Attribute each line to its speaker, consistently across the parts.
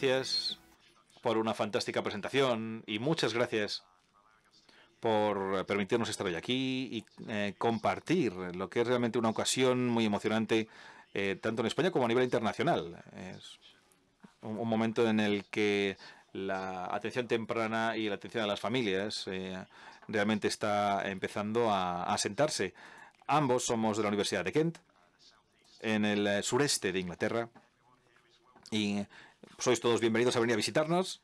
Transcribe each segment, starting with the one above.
Speaker 1: gracias por una fantástica presentación y muchas gracias por eh, permitirnos estar hoy aquí y eh, compartir lo que es realmente una ocasión muy emocionante, eh, tanto en España como a nivel internacional. Es un, momento en el que la atención temprana y la atención a las familias realmente está empezando a, a sentarse. Ambos somos de la Universidad de Kent, en el sureste de Inglaterra, y sois todos bienvenidos a venir a visitarnos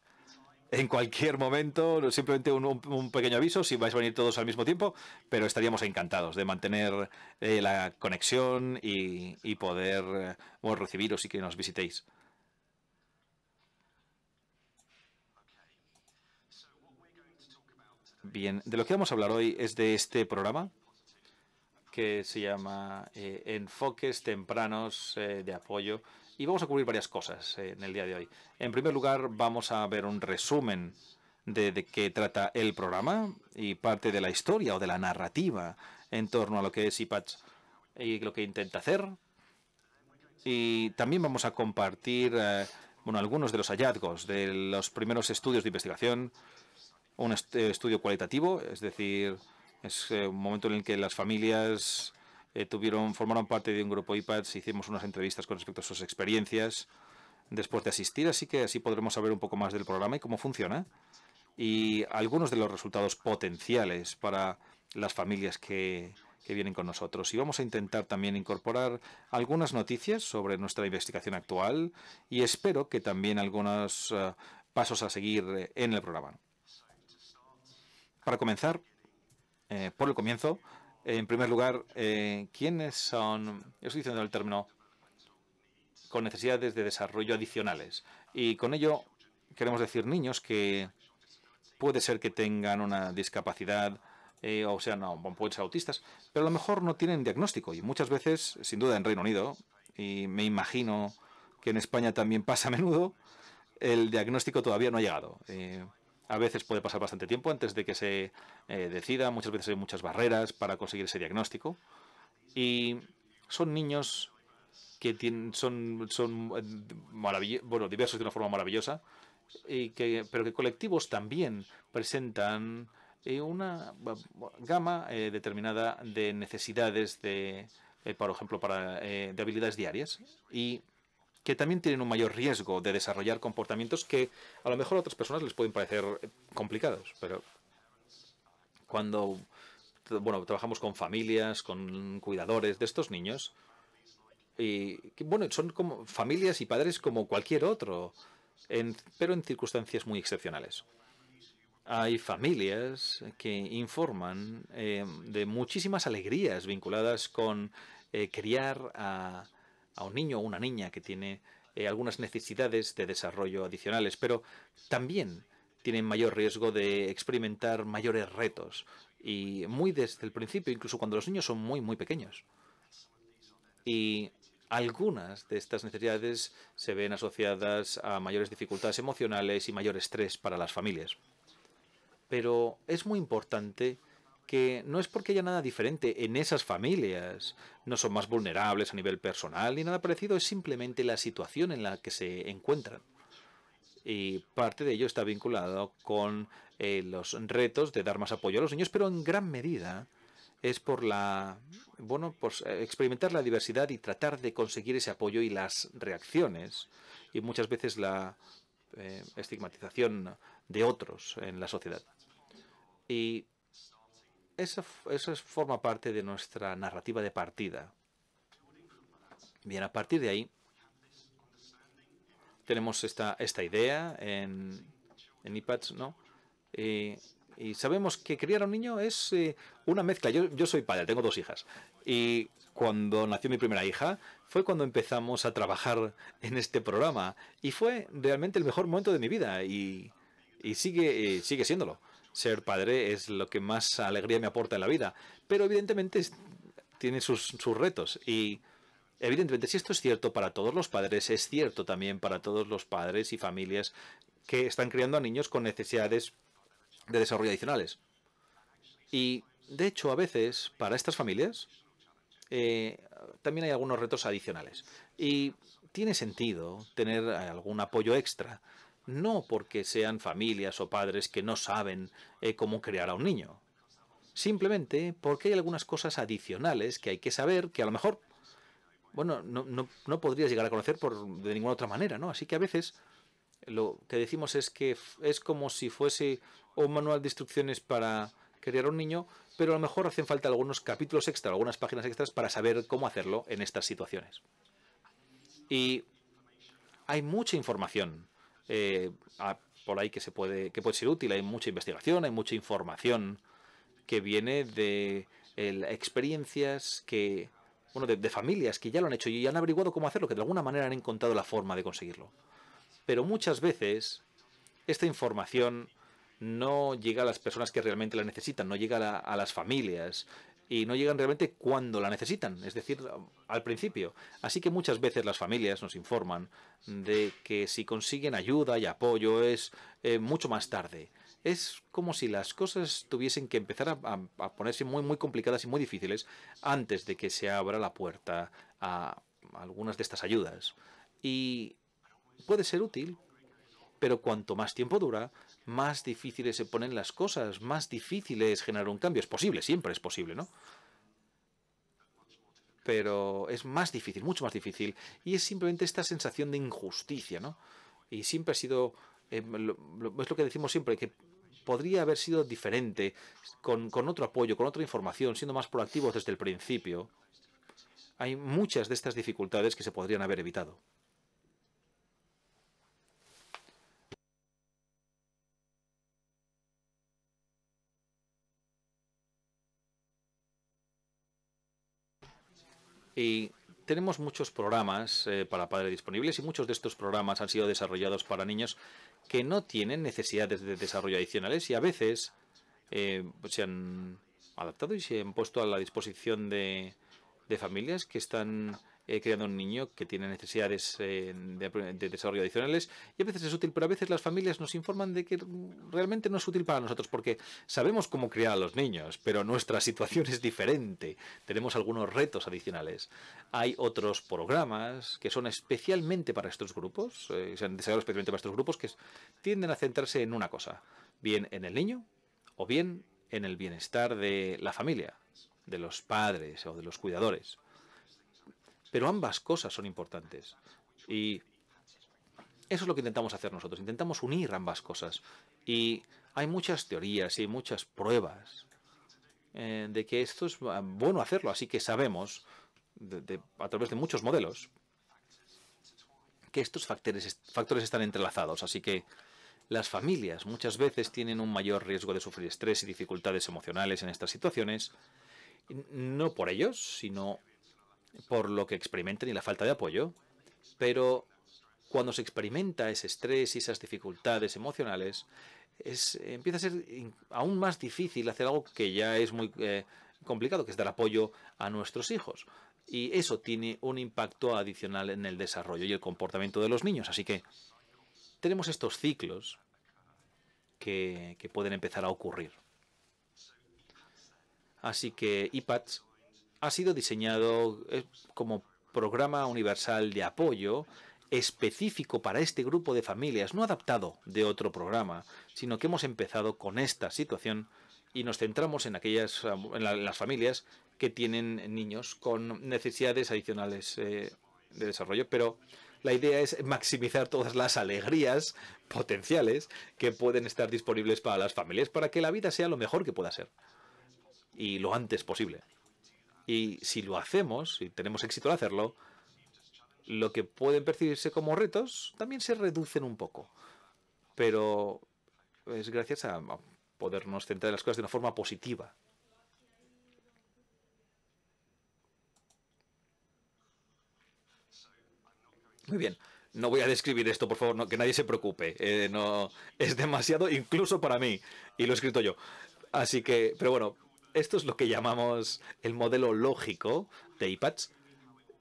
Speaker 1: en cualquier momento, simplemente un, pequeño aviso si vais a venir todos al mismo tiempo, pero estaríamos encantados de mantener eh, la conexión y, poder eh, recibiros y que nos visitéis. Bien, de lo que vamos a hablar hoy es de este programa que se llama eh, Enfoques Tempranos de Apoyo y vamos a cubrir varias cosas en el día de hoy. En primer lugar, vamos a ver un resumen de, qué trata el programa y parte de la historia o de la narrativa en torno a lo que es IPATS y lo que intenta hacer. Y también vamos a compartir eh, bueno, algunos de los hallazgos de los primeros estudios de investigación, un estudio cualitativo, es decir, es eh, un momento en el que las familias eh, tuvieron, formaron parte de un grupo IPADS, hicimos unas entrevistas con respecto a sus experiencias después de asistir, así que así podremos saber un poco más del programa y cómo funciona y algunos de los resultados potenciales para las familias que, vienen con nosotros. Y vamos a intentar también incorporar algunas noticias sobre nuestra investigación actual y espero que también algunos eh, pasos a seguir eh, en el programa. Para comenzar, por el comienzo, en primer lugar, eh, ¿quiénes son, yo estoy diciendo el término, con necesidades de desarrollo adicionales? Y con ello queremos decir niños que puede ser que tengan una discapacidad, eh, o sea, no, pueden ser autistas, pero a lo mejor no tienen diagnóstico. Y muchas veces, sin duda en Reino Unido, y me imagino que en España también pasa a menudo, el diagnóstico todavía no ha llegado. Eh, a veces puede pasar bastante tiempo antes de que se eh, decida, muchas veces hay muchas barreras para conseguir ese diagnóstico. Y son niños que tienen, son, son eh, bueno, diversos de una forma maravillosa, y pero que colectivos también presentan eh, una gama determinada de necesidades, de, por ejemplo, para, de habilidades diarias. Y que también tienen un mayor riesgo de desarrollar comportamientos que a lo mejor a otras personas les pueden parecer eh, complicados, pero cuando bueno, trabajamos con familias, con cuidadores de estos niños, y bueno, son como familias y padres como cualquier otro, pero en circunstancias muy excepcionales. Hay familias que informan eh, de muchísimas alegrías vinculadas con eh, criar a a un niño o una niña que tiene eh, algunas necesidades de desarrollo adicionales, pero también tienen mayor riesgo de experimentar mayores retos y muy desde el principio, incluso cuando los niños son muy, muy pequeños. Y algunas de estas necesidades se ven asociadas a mayores dificultades emocionales y mayor estrés para las familias. Pero es muy importante que no es porque haya nada diferente en esas familias, no son más vulnerables a nivel personal ni nada parecido, es simplemente la situación en la que se encuentran. Y parte de ello está vinculado con eh, los retos de dar más apoyo a los niños, pero en gran medida es por la bueno por experimentar la diversidad y tratar de conseguir ese apoyo y las reacciones y muchas veces la eh, estigmatización de otros en la sociedad y eso, eso forma parte de nuestra narrativa de partida. Bien, a partir de ahí tenemos esta, esta idea en, en iPads, ¿no? Y, eh, y sabemos que criar a un niño es eh, una mezcla. Yo, yo soy padre, tengo dos hijas. Y cuando nació mi primera hija fue cuando empezamos a trabajar en este programa. Y fue realmente el mejor momento de mi vida. Y, y sigue, eh, sigue siéndolo ser padre es lo que más alegría me aporta en la vida. Pero evidentemente tiene sus, retos y evidentemente si esto es cierto para todos los padres, es cierto también para todos los padres y familias que están criando a niños con necesidades de desarrollo adicionales. Y de hecho a veces para estas familias eh, también hay algunos retos adicionales. Y tiene sentido tener algún apoyo extra no porque sean familias o padres que no saben eh, cómo crear a un niño, simplemente porque hay algunas cosas adicionales que hay que saber que a lo mejor, bueno, no, no, podrías llegar a conocer por, de ninguna otra manera, ¿no? Así que a veces lo que decimos es que es como si fuese un manual de instrucciones para crear un niño, pero a lo mejor hacen falta algunos capítulos extra, algunas páginas extras para saber cómo hacerlo en estas situaciones. Y hay mucha información eh, por ahí que, se puede, que puede ser útil. Hay mucha investigación, hay mucha información que viene de experiencias que, bueno, de, familias que ya lo han hecho y han averiguado cómo hacerlo, que de alguna manera han encontrado la forma de conseguirlo. Pero muchas veces esta información no llega a las personas que realmente la necesitan, no llega a las familias y no llegan realmente cuando la necesitan, es decir, al principio. Así que muchas veces las familias nos informan de que si consiguen ayuda y apoyo es eh, mucho más tarde. Es como si las cosas tuviesen que empezar a, a, ponerse muy, muy complicadas y muy difíciles antes de que se abra la puerta a algunas de estas ayudas. Y puede ser útil, pero cuanto más tiempo dura, más difíciles se ponen las cosas, más difícil es generar un cambio. Es posible, siempre es posible, ¿no? Pero es más difícil, mucho más difícil. Y es simplemente esta sensación de injusticia, ¿no? Y siempre ha sido, eh, es lo que decimos siempre, que podría haber sido diferente, con, con otro apoyo, con otra información, siendo más proactivos desde el principio. Hay muchas de estas dificultades que se podrían haber evitado. Y tenemos muchos programas eh, para padres disponibles y muchos de estos programas han sido desarrollados para niños que no tienen necesidades de desarrollo adicionales y a veces eh, pues se han adaptado y se han puesto a la disposición de familias que están eh, creando un niño que tiene necesidades eh, de, desarrollo adicionales y a veces es útil, pero a veces las familias nos informan de que realmente no es útil para nosotros porque sabemos cómo criar a los niños, pero nuestra situación es diferente, tenemos algunos retos adicionales. Hay otros programas que son especialmente para estos grupos, eh, se han especialmente para estos grupos que tienden a centrarse en una cosa, bien en el niño o bien en el bienestar de la familia, de los padres o de los cuidadores. Pero ambas cosas son importantes. Y eso es lo que intentamos hacer nosotros. Intentamos unir ambas cosas. Y hay muchas teorías y muchas pruebas eh, de que esto es ah, bueno hacerlo. Así que sabemos, a través de muchos modelos, que estos factores, factores están entrelazados. Así que las familias muchas veces tienen un mayor riesgo de sufrir estrés y dificultades emocionales en estas situaciones, no por ellos, sino por lo que experimentan y la falta de apoyo. Pero cuando se experimenta ese estrés y esas dificultades emocionales, es, empieza a ser aún más difícil hacer algo que ya es muy eh, complicado, que es dar apoyo a nuestros hijos. Y eso tiene un impacto adicional en el desarrollo y el comportamiento de los niños. Así que tenemos estos ciclos que, que pueden empezar a ocurrir. Así que IPATS ha sido diseñado eh, como programa universal de apoyo específico para este grupo de familias, no adaptado de otro programa, sino que hemos empezado con esta situación y nos centramos en aquellas en las familias que tienen niños con necesidades adicionales eh, de desarrollo, pero la idea es maximizar todas las alegrías potenciales que pueden estar disponibles para las familias para que la vida sea lo mejor que pueda ser y lo antes posible. Y si lo hacemos, si tenemos éxito al hacerlo, lo que pueden percibirse como retos también se reducen un poco. Pero es gracias a podernos centrar en las cosas de una forma positiva. Muy bien. No voy a describir esto, por favor, que nadie se preocupe. Eh, no, es demasiado incluso para mí. Y lo he escrito yo. Así que, pero bueno, esto es lo que llamamos el modelo lógico de IPADS.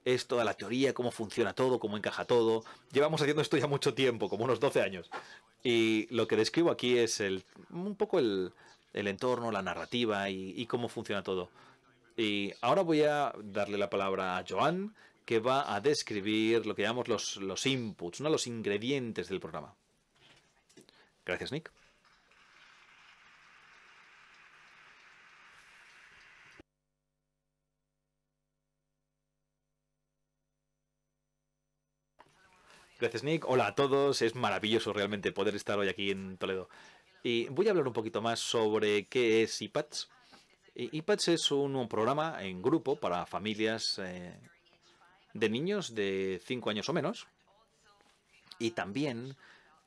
Speaker 1: Es toda la teoría, cómo funciona todo, cómo encaja todo. Llevamos haciendo esto ya mucho tiempo, como unos 12 años. Y lo que describo aquí es el, un poco el, entorno, la narrativa y, cómo funciona todo. Y ahora voy a darle la palabra a Joan, que va a describir lo que llamamos los, los inputs, ¿no? los ingredientes del programa. Gracias, Nick. Gracias, Nick. Hola a todos. Es maravilloso realmente poder estar hoy aquí en Toledo. Y voy a hablar un poquito más sobre qué es IPATS. IPATS e-, es un, programa en grupo para familias eh, de niños de 5 años o menos y también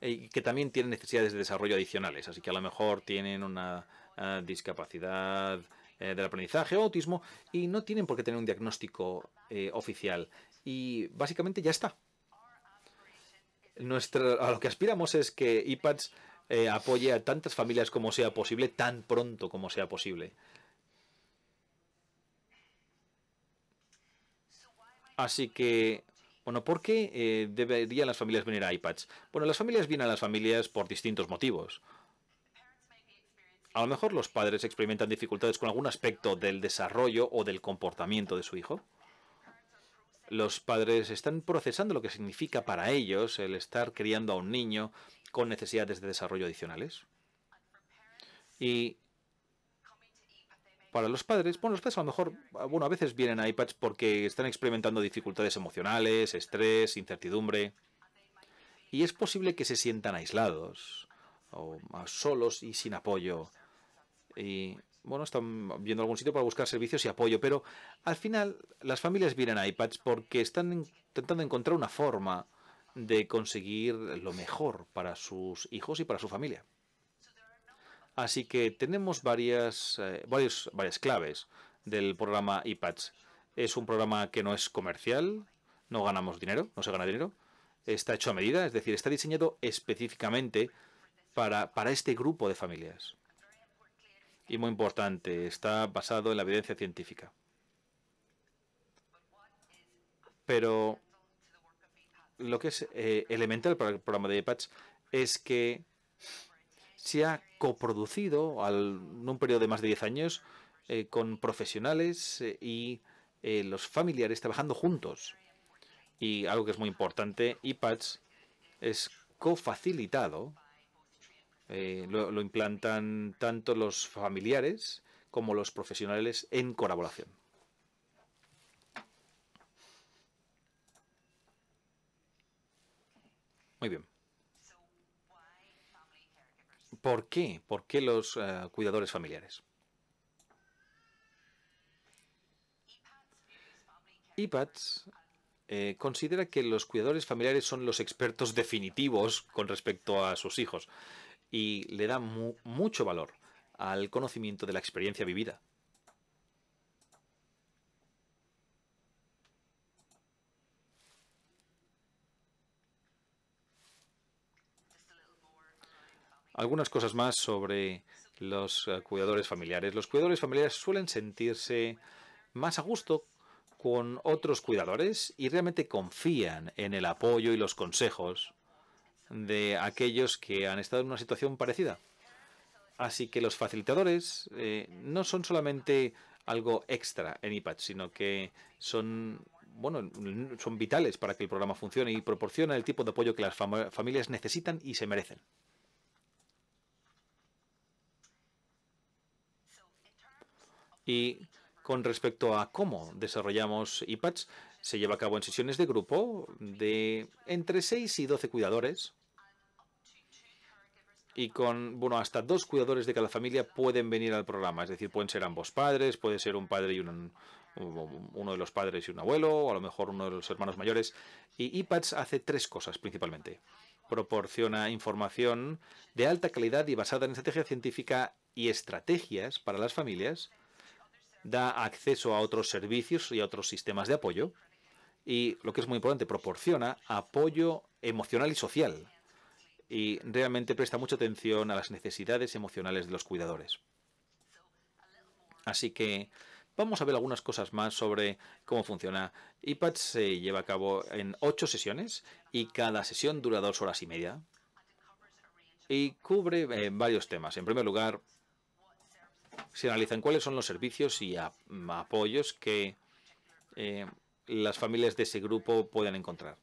Speaker 1: eh, que también tienen necesidades de desarrollo adicionales. Así que a lo mejor tienen una eh, discapacidad del aprendizaje o autismo y no tienen por qué tener un diagnóstico oficial. Y básicamente ya está a lo que aspiramos es que IPADS eh, apoye a tantas familias como sea posible, tan pronto como sea posible. Así que, bueno, ¿por qué eh, deberían las familias venir a iPads? Bueno, las familias vienen a las familias por distintos motivos. A lo mejor los padres experimentan dificultades con algún aspecto del desarrollo o del comportamiento de su hijo. Los padres están procesando lo que significa para ellos el estar criando a un niño con necesidades de desarrollo adicionales. Y para los padres, bueno, los padres a lo mejor, bueno, a veces vienen a iPads porque están experimentando dificultades emocionales, estrés, incertidumbre. Y es posible que se sientan aislados o solos y sin apoyo. Y bueno, están viendo algún sitio para buscar servicios y apoyo, pero al final las familias vienen a iPads porque están intentando encontrar una forma de conseguir lo mejor para sus hijos y para su familia. Así que tenemos varias, eh, varias claves del programa iPads. Es un programa que no es comercial, no ganamos dinero, no se gana dinero. Está hecho a medida, es decir, está diseñado específicamente para este grupo de familias y muy importante, está basado en la evidencia científica. Pero lo que es eh, elemental para el programa de IPATS es que se ha coproducido en un periodo de más de 10 años eh, con profesionales eh, y los familiares trabajando juntos. Y algo que es muy importante, IPATS es cofacilitado eh, lo, implantan tanto los familiares como los profesionales en colaboración. Muy bien. ¿Por qué? los eh, cuidadores familiares? IPATS eh, considera que los cuidadores familiares son los expertos definitivos con respecto a sus hijos y le da mucho valor al conocimiento de la experiencia vivida. Algunas cosas más sobre los eh, cuidadores familiares. Los cuidadores familiares suelen sentirse más a gusto con otros cuidadores y realmente confían en el apoyo y los consejos de aquellos que han estado en una situación parecida. Así que los facilitadores eh, no son solamente algo extra en IPAT, sino que son bueno, son vitales para que el programa funcione y proporciona el tipo de apoyo que las familias necesitan y se merecen. Y con respecto a cómo desarrollamos IPADs, se lleva a cabo en sesiones de grupo de entre 6 y 12 cuidadores y con, bueno, hasta dos cuidadores de cada familia pueden venir al programa. Es decir, pueden ser ambos padres, puede ser un padre y un, uno de los padres y un abuelo, o a lo mejor uno de los hermanos mayores. Y IPADS hace tres cosas principalmente. Proporciona información de alta calidad y basada en estrategia científica y estrategias para las familias da acceso a otros servicios y a otros sistemas de apoyo y, lo que es muy importante, proporciona apoyo emocional y social y realmente presta mucha atención a las necesidades emocionales de los cuidadores. Así que vamos a ver algunas cosas más sobre cómo funciona. IPAD se lleva a cabo en ocho sesiones y cada sesión dura dos horas y media y cubre eh, varios temas. En primer lugar, se analizan cuáles son los servicios y mm, apoyos que eh, las familias de ese grupo pueden encontrar.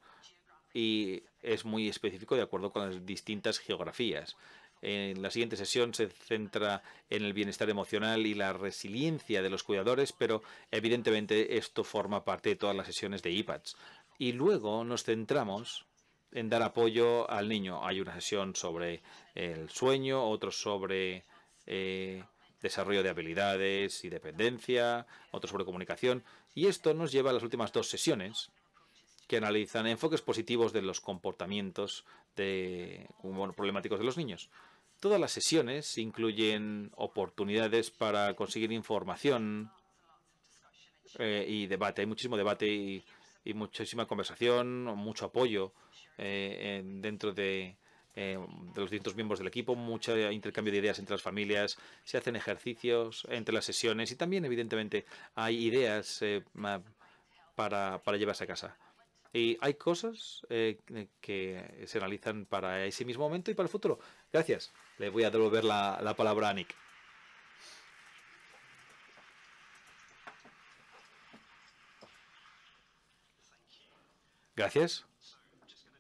Speaker 1: Y es muy específico de acuerdo con las distintas geografías. En la siguiente sesión se centra en el bienestar emocional y la resiliencia de los cuidadores, pero evidentemente esto forma parte de todas las sesiones de IPADS. Y luego nos centramos en dar apoyo al niño. Hay una sesión sobre el sueño, otro sobre eh, desarrollo de habilidades y dependencia, otro sobre comunicación. Y esto nos lleva a las últimas dos sesiones que analizan enfoques positivos de los comportamientos problemáticos de los niños. Todas las sesiones incluyen oportunidades para conseguir información eh, y debate. Hay muchísimo debate y, muchísima conversación, mucho apoyo eh, dentro de eh, de los distintos miembros del equipo, mucho intercambio de ideas entre las familias, se hacen ejercicios entre las sesiones y también, evidentemente, hay ideas eh, para, llevarse a casa. Y hay cosas eh, que se analizan para ese mismo momento y para el futuro. Gracias. Le voy a devolver la, la palabra a Nick. Gracias.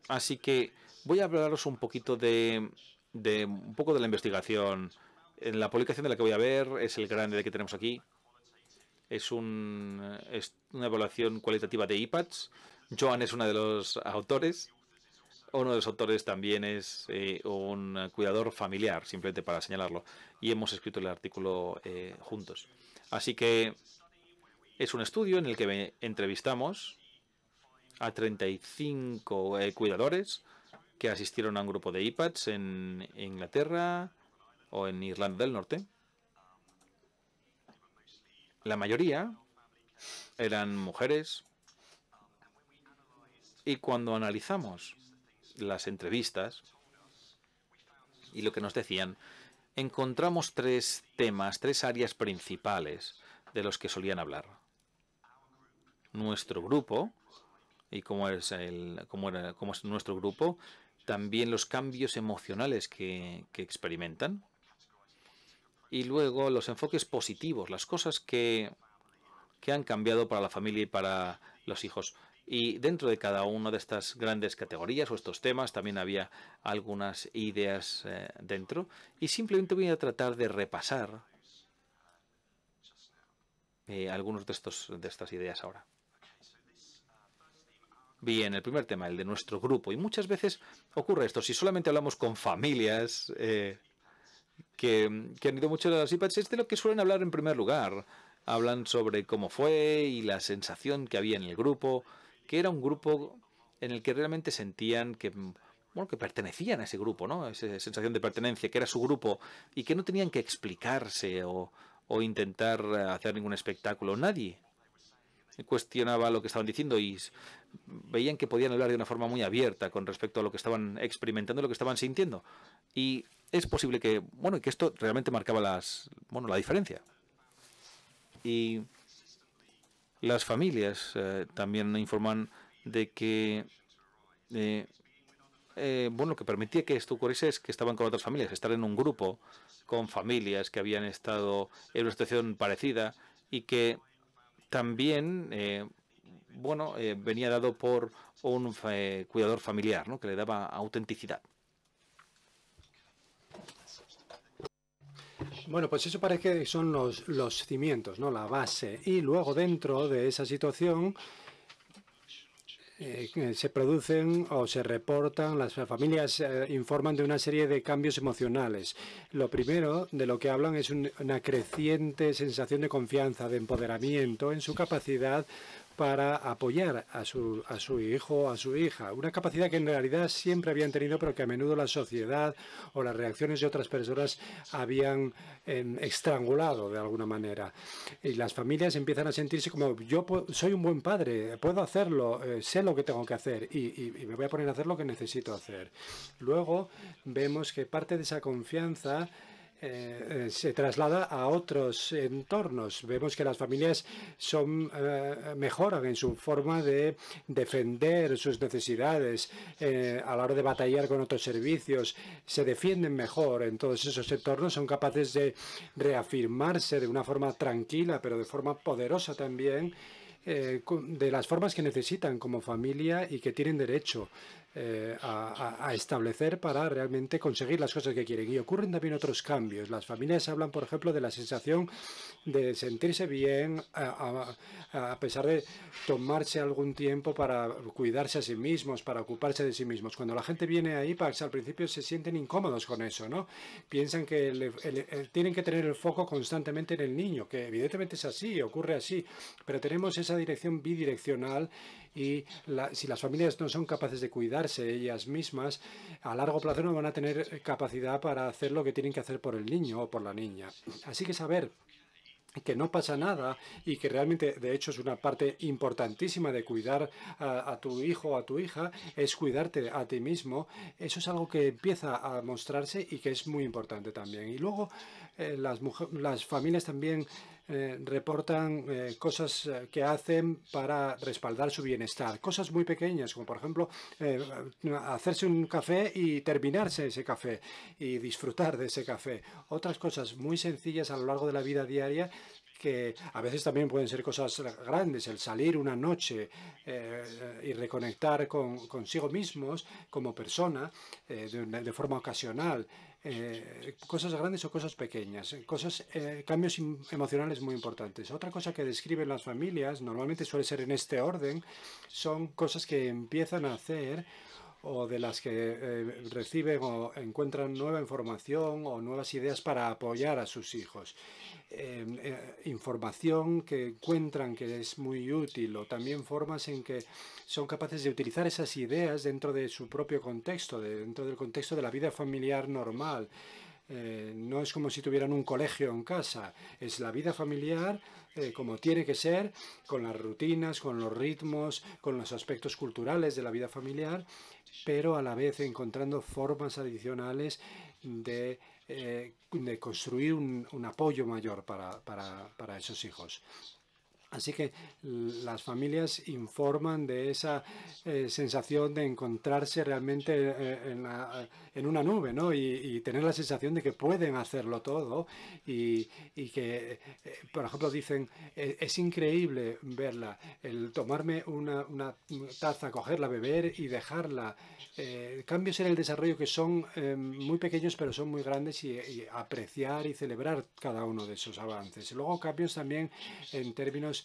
Speaker 1: Así que Voy a hablaros un poquito de, un poco de la investigación. En la publicación de la que voy a ver es el grande que tenemos aquí. Es, es una evaluación cualitativa de iPads. Joan es uno de los autores. Uno de los autores también es eh, un cuidador familiar, simplemente para señalarlo. Y hemos escrito el artículo eh, juntos. Así que es un estudio en el que entrevistamos a 35 eh, cuidadores que asistieron a un grupo de IPADs e en Inglaterra o en Irlanda del Norte. La mayoría eran mujeres. Y cuando analizamos las entrevistas y lo que nos decían, encontramos tres temas, tres áreas principales de los que solían hablar. Nuestro grupo, y cómo es, el, cómo era, es nuestro grupo, también los cambios emocionales que, experimentan y luego los enfoques positivos, las cosas que, han cambiado para la familia y para los hijos. Y dentro de cada una de estas grandes categorías o estos temas también había algunas ideas eh, dentro. Y simplemente voy a tratar de repasar eh, algunos de, estos, de estas ideas ahora bien, el primer tema, el de nuestro grupo. Y muchas veces ocurre esto. Si solamente hablamos con familias eh, que, han ido mucho a las IPADs, es de lo que suelen hablar en primer lugar. Hablan sobre cómo fue y la sensación que había en el grupo, que era un grupo en el que realmente sentían que bueno, que pertenecían a ese grupo, ¿no? Esa sensación de pertenencia, que era su grupo y que no tenían que explicarse o intentar hacer ningún espectáculo. Nadie cuestionaba lo que estaban diciendo y veían que podían hablar de una forma muy abierta con respecto a lo que estaban experimentando, lo que estaban sintiendo. Y es posible que, bueno, que esto realmente marcaba las, bueno, la diferencia. Y las familias eh, también informan de que, eh, eh, bueno, lo que permitía que esto ocurriese es que estaban con otras familias, estar en un grupo con familias que habían estado en una situación parecida y que también, eh, bueno, eh, venía dado por un eh, cuidador familiar, ¿no? Que le daba autenticidad.
Speaker 2: Bueno, pues eso parece que son los, los cimientos, ¿no? La base. Y luego dentro de esa situación eh, se producen o se reportan, las familias eh, informan de una serie de cambios emocionales. Lo primero de lo que hablan es una creciente sensación de confianza, de empoderamiento en su capacidad para apoyar a su, hijo o a su hija. Una capacidad que en realidad siempre habían tenido, pero que a menudo la sociedad o las reacciones de otras personas habían em, estrangulado de alguna manera. Y las familias empiezan a sentirse como yo soy un buen padre, puedo hacerlo, eh, sé lo que tengo que hacer y me voy a poner a hacer lo que necesito hacer. Luego vemos que parte de esa confianza eh, eh, se traslada a otros entornos. Vemos que las familias son, eh, mejoran en su forma de defender sus necesidades a la hora de batallar con otros servicios, se defienden mejor en todos esos entornos, son capaces de reafirmarse de una forma tranquila, pero de forma poderosa también de las formas que necesitan como familia y que tienen derecho eh, a, establecer para realmente conseguir las cosas que quieren. Y ocurren también otros cambios. Las familias hablan, por ejemplo, de la sensación de sentirse bien a, pesar de tomarse algún tiempo para cuidarse a sí mismos, para ocuparse de sí mismos. Cuando la gente viene ahí IPAX, pues, al principio se sienten incómodos con eso, ¿no? Piensan que tienen que tener el foco constantemente en el niño, que evidentemente es así, ocurre así, pero tenemos esa dirección bidireccional y si las familias no son capaces de cuidarse ellas mismas, a largo plazo no van a tener capacidad para hacer lo que tienen que hacer por el niño o por la niña. Así que saber que no pasa nada y que realmente de hecho es una parte importantísima de cuidar a, tu hijo o a tu hija es cuidarte a ti mismo eso es algo que empieza a mostrarse y que es muy importante también y luego eh, las, las, familias también eh, reportan eh, cosas que hacen para respaldar su bienestar. Cosas muy pequeñas, como por ejemplo hacerse un café y terminarse ese café y disfrutar de ese café. Otras cosas muy sencillas a lo largo de la vida diaria que a veces también pueden ser cosas grandes, el salir una noche y reconectar con, consigo mismos como persona de, forma ocasional, eh, cosas grandes o cosas pequeñas, eh, cosas, eh, cambios em, emocionales muy importantes. Otra cosa que describen las familias, normalmente suele ser en este orden, son cosas que empiezan a hacer o de las que eh, reciben o encuentran nueva información o nuevas ideas para apoyar a sus hijos. Em, eh, información que encuentran que es muy útil o también formas en que son capaces de utilizar esas ideas dentro de su propio contexto, dentro del contexto de la vida familiar normal. Eh, no es como si tuvieran un colegio en casa, es la vida familiar eh, como tiene que ser, con las rutinas, con los ritmos, con los aspectos culturales de la vida familiar, pero a la vez encontrando formas adicionales de, eh, construir un, apoyo mayor para esos hijos. Así que las familias informan de esa eh, sensación de encontrarse realmente eh, en, una nube ¿no? y, tener la sensación de que pueden hacerlo todo y, que, eh, por ejemplo, dicen, es increíble verla, el tomarme una, taza, cogerla, beber y dejarla. cambios en el desarrollo que son em, muy pequeños pero son muy grandes y, y apreciar y celebrar cada uno de esos avances. Luego cambios también en términos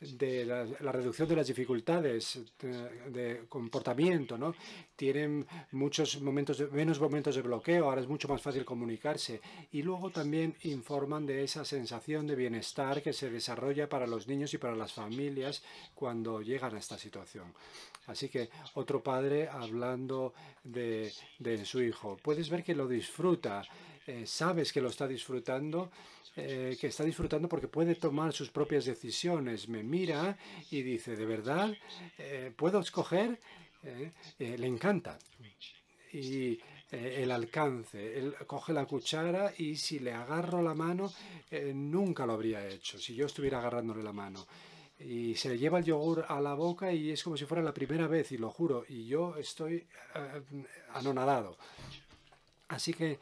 Speaker 2: de la, reducción de las dificultades de, comportamiento, ¿no? Tienen muchos momentos, menos momentos de bloqueo, ahora es mucho más fácil comunicarse. Y luego también informan de esa sensación de bienestar que se desarrolla para los niños y para las familias cuando llegan a esta situación. Así que otro padre hablando de, su hijo. Puedes ver que lo disfruta, eh, sabes que lo está disfrutando, eh, que está disfrutando porque puede tomar sus propias decisiones mira y dice, de verdad, eh, puedo escoger, eh, eh, le encanta. Y el alcance, él coge la cuchara y si le agarro la mano, nunca lo habría hecho, si yo estuviera agarrándole la mano y se le lleva el yogur a la boca y es como si fuera la primera vez, y lo juro, y yo estoy anonadado. Así que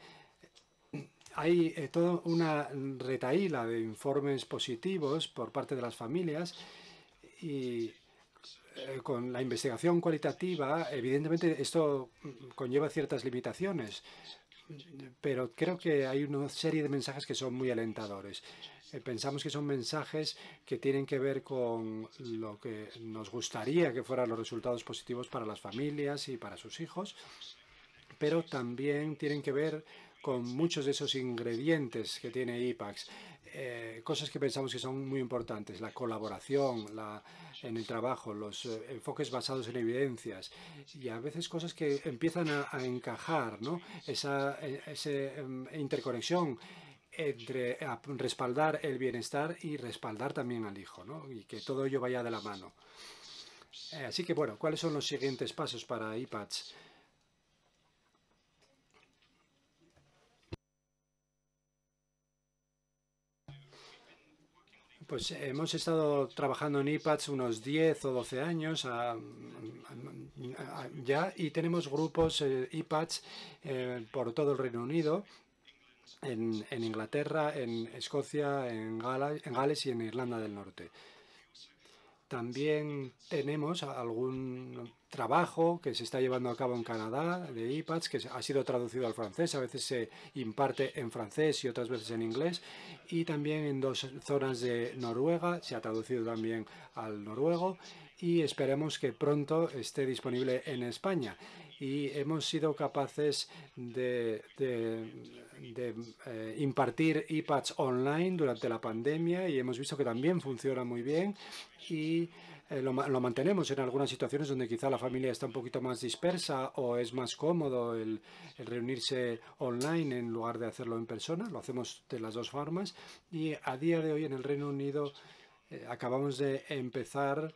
Speaker 2: hay eh, toda una retaíla de informes positivos por parte de las familias y eh, con la investigación cualitativa, evidentemente esto conlleva ciertas limitaciones, pero creo que hay una serie de mensajes que son muy alentadores. Eh, pensamos que son mensajes que tienen que ver con lo que nos gustaría que fueran los resultados positivos para las familias y para sus hijos, pero también tienen que ver con muchos de esos ingredientes que tiene IPAX. Eh, cosas que pensamos que son muy importantes, la colaboración en el trabajo, los eh, enfoques basados en evidencias y a veces cosas que empiezan a, encajar, ¿no? esa, e, em, interconexión entre respaldar el bienestar y respaldar también al hijo, ¿no? y que todo ello vaya de la mano. Eh, así que bueno, ¿cuáles son los siguientes pasos para IPAX? Pues hemos estado trabajando en IPADS unos 10 o 12 años ya y tenemos grupos eh, IPADS eh, por todo el Reino Unido, en, Inglaterra, en Escocia, en Gales y en Irlanda del Norte. También tenemos algún trabajo que se está llevando a cabo en Canadá de IPADS que ha sido traducido al francés, a veces se imparte en francés y otras veces en inglés y también en dos zonas de Noruega se ha traducido también al noruego y esperemos que pronto esté disponible en España y hemos sido capaces de de eh, impartir iPads online durante la pandemia y hemos visto que también funciona muy bien y eh, lo, mantenemos en algunas situaciones donde quizá la familia está un poquito más dispersa o es más cómodo el, reunirse online en lugar de hacerlo en persona. Lo hacemos de las dos formas y a día de hoy en el Reino Unido eh, acabamos de empezar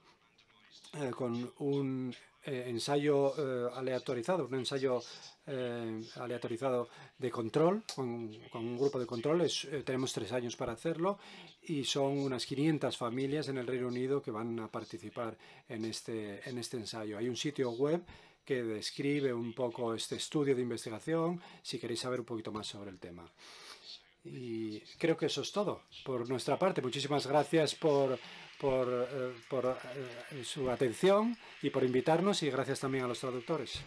Speaker 2: eh, con un eh, ensayo eh, aleatorizado, un ensayo eh, aleatorizado de control, con, con, un grupo de controles. tenemos tres años para hacerlo y son unas 500 familias en el Reino Unido que van a participar en este, en este ensayo. Hay un sitio web que describe un poco este estudio de investigación, si queréis saber un poquito más sobre el tema. Y creo que eso es todo por nuestra parte. Muchísimas gracias por por, eh, eh, su atención y por invitarnos y gracias también a los traductores.